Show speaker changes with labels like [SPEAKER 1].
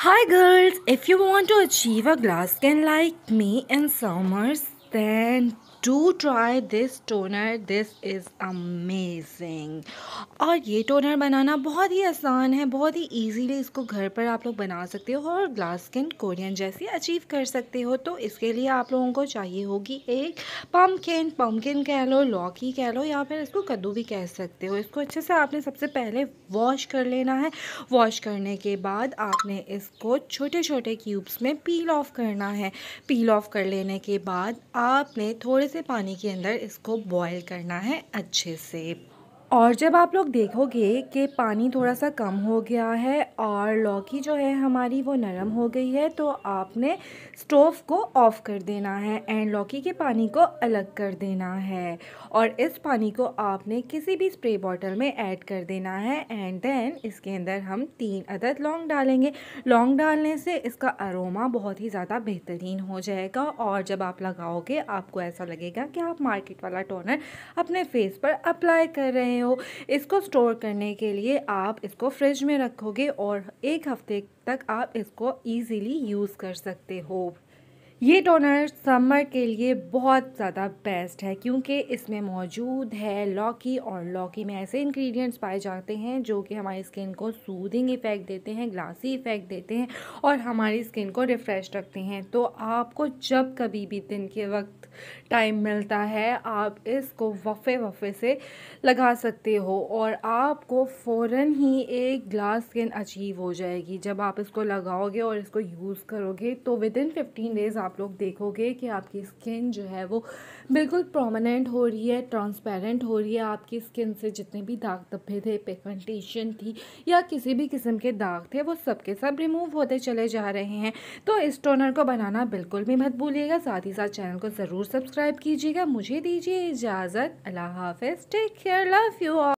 [SPEAKER 1] Hi girls, if you want to achieve a glass skin like me in summers, then do try this toner this is amazing और ये toner बनाना बहुत ही आसान है बहुत ही easily इसको घर पर आप लोग बना सकते हो और ग्लास स्किन कोरियन जैसी अचीव कर सकते हो तो इसके लिए आप लोगों को चाहिए होगी एक पम्पकिन पम्पकिन कह लो लौकी कह लो या फिर इसको कद्दू भी कह सकते हो इसको अच्छे से आपने सबसे पहले वॉश कर लेना है वॉश करने के बाद आपने इसको छोटे छोटे क्यूब्स में पील ऑफ करना है पील ऑफ कर लेने के बाद आपने थोड़े से से पानी के अंदर इसको बॉयल करना है अच्छे से और जब आप लोग देखोगे कि पानी थोड़ा सा कम हो गया है और लौकी जो है हमारी वो नरम हो गई है तो आपने स्टोव को ऑफ़ कर देना है एंड लौकी के पानी को अलग कर देना है और इस पानी को आपने किसी भी स्प्रे बॉटल में ऐड कर देना है एंड देन इसके अंदर हम तीन अदद लौंग डालेंगे लौंग डालने से इसका अरोमा बहुत ही ज़्यादा बेहतरीन हो जाएगा और जब आप लगाओगे आपको ऐसा लगेगा कि आप मार्केट वाला टोनर अपने फेस पर अप्लाई कर रहे हैं रहे हो इसको स्टोर करने के लिए आप इसको फ्रिज में रखोगे और एक हफ्ते तक आप इसको ईज़िली यूज़ कर सकते हो ये टोनर समर के लिए बहुत ज़्यादा बेस्ट है क्योंकि इसमें मौजूद है लौकी और लौकी में ऐसे इंग्रेडिएंट्स पाए जाते हैं जो कि हमारी स्किन को सूदिंग इफ़ेक्ट देते हैं ग्लासी इफ़ेक्ट देते हैं और हमारी स्किन को रिफ़्रेश रखते हैं तो आपको जब कभी भी दिन के वक्त टाइम मिलता है आप इसको वफ़े वफ़े से लगा सकते हो और आपको फ़ौर ही एक ग्लास स्किन अचीव हो जाएगी जब आप इसको लगाओगे और इसको यूज़ करोगे तो विद इन फिफ्टीन डेज़ आप लोग देखोगे कि आपकी स्किन जो है वो बिल्कुल प्रोमिनेंट हो रही है ट्रांसपेरेंट हो रही है आपकी स्किन से जितने भी दाग धब्बे थे पिगमेंटेशन थी या किसी भी किस्म के दाग थे वो सब के सब रिमूव होते चले जा रहे हैं तो इस टोनर को बनाना बिल्कुल भी मत भूलिएगा साथ ही साथ चैनल को ज़रूर सब्सक्राइब कीजिएगा मुझे दीजिए इजाज़त अल्लाह हाफिज़ टेक केयर लव यू